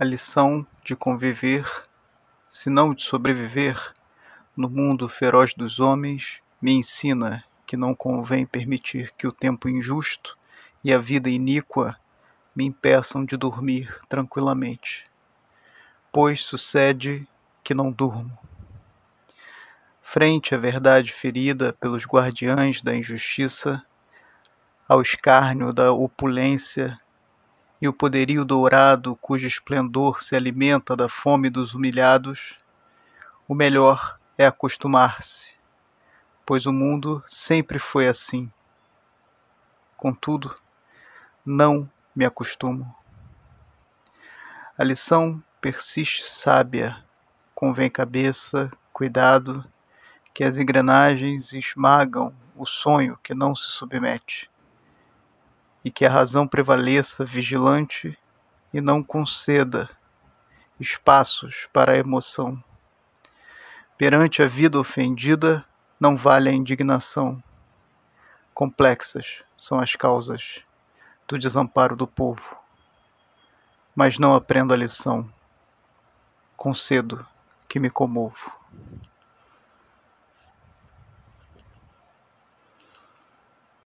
a lição de conviver, se não de sobreviver, no mundo feroz dos homens, me ensina que não convém permitir que o tempo injusto e a vida iníqua me impeçam de dormir tranquilamente, pois sucede que não durmo. Frente à verdade ferida pelos guardiães da injustiça, ao escárnio da opulência e o poderio dourado cujo esplendor se alimenta da fome dos humilhados, o melhor é acostumar-se, pois o mundo sempre foi assim. Contudo, não me acostumo. A lição persiste sábia, convém cabeça, cuidado, que as engrenagens esmagam o sonho que não se submete e que a razão prevaleça vigilante e não conceda espaços para a emoção. Perante a vida ofendida, não vale a indignação. Complexas são as causas do desamparo do povo. Mas não aprendo a lição. Concedo que me comovo.